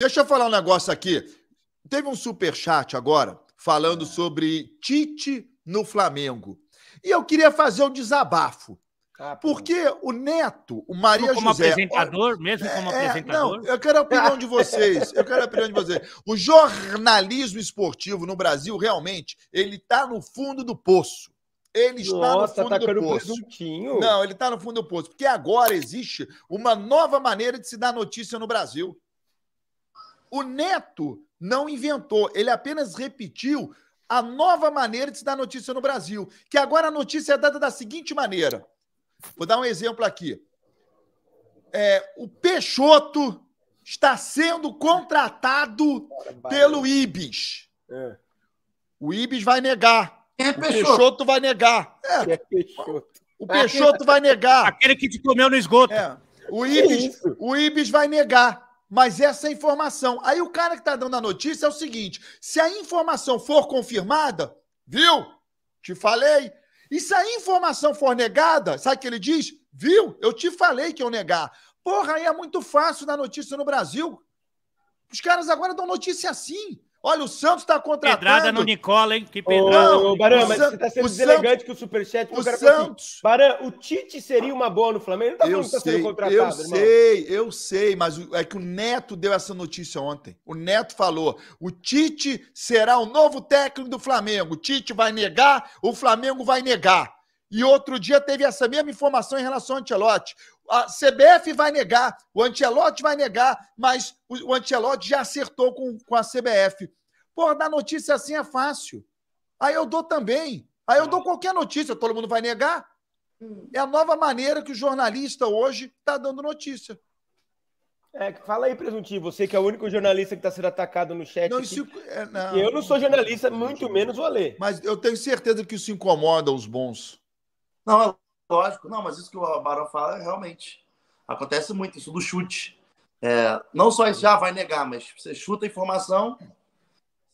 Deixa eu falar um negócio aqui. Teve um super chat agora falando sobre Tite no Flamengo. E eu queria fazer um desabafo. Ah, porque o Neto, o Maria como José... Como apresentador, ó, mesmo é, como é, apresentador? Não, eu quero a opinião de vocês. Eu quero a opinião de vocês. O jornalismo esportivo no Brasil, realmente, ele está no fundo do poço. Ele está Nossa, no tá fundo tá do poço. Não, ele está no fundo do poço. Porque agora existe uma nova maneira de se dar notícia no Brasil. O Neto não inventou, ele apenas repetiu a nova maneira de se dar notícia no Brasil, que agora a notícia é dada da seguinte maneira. Vou dar um exemplo aqui. É, o Peixoto está sendo contratado pelo Ibis. É. O Ibis vai negar. É o Peixoto vai negar. É. O Peixoto vai negar. Aquele que te comeu no esgoto. O Ibis, o Ibis vai negar mas essa é a informação. Aí o cara que está dando a notícia é o seguinte: se a informação for confirmada, viu? Te falei. E se a informação for negada, sabe o que ele diz? Viu? Eu te falei que eu negar. Porra, aí é muito fácil dar notícia no Brasil. Os caras agora dão notícia assim. Olha, o Santos está contratando. Pedrada no Nicola, hein? Que pedrada. Ô, Barão, mas você está sendo o deselegante Santos, o Superchat. O assim, Santos. Assim, Barão, o Tite seria uma boa no Flamengo? Não tá eu sei, tá sendo contratado, eu irmão. sei, eu sei, mas é que o Neto deu essa notícia ontem. O Neto falou: o Tite será o novo técnico do Flamengo. O Tite vai negar, o Flamengo vai negar. E outro dia teve essa mesma informação em relação ao Antelote. A CBF vai negar, o Antelote vai negar, mas o, Antelote já acertou com, com a CBF. Pô, dar notícia assim é fácil. Aí eu dou também. Aí eu dou qualquer notícia, todo mundo vai negar. Hum. É a nova maneira que o jornalista hoje está dando notícia. É, fala aí, Presuntinho, você que é o único jornalista que está sendo atacado no chat. Não, isso, é, não, eu não sou jornalista, muito menos vou ler. Mas eu tenho certeza que isso incomoda os bons. Não, é lógico. Não, mas isso que o Barão fala, realmente. Acontece muito, isso do chute. É, não só isso já vai negar, mas você chuta a informação,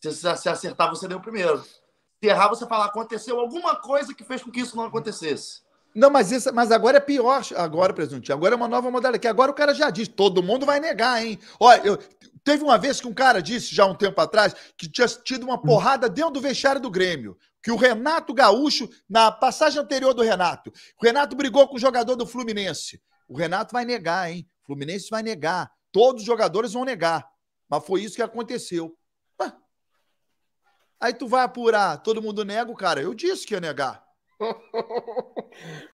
se, se acertar, você deu o primeiro. Se errar, você fala, aconteceu alguma coisa que fez com que isso não acontecesse. Não, mas, isso, mas agora é pior. Agora, Presidente. agora é uma nova modalidade. Que agora o cara já diz, todo mundo vai negar, hein? Olha, eu, Teve uma vez que um cara disse, já um tempo atrás, que tinha tido uma hum. porrada dentro do vestiário do Grêmio. Que o Renato Gaúcho, na passagem anterior do Renato, o Renato brigou com o jogador do Fluminense. O Renato vai negar, hein? O Fluminense vai negar. Todos os jogadores vão negar. Mas foi isso que aconteceu. Aí tu vai apurar, todo mundo nega o cara. Eu disse que ia negar.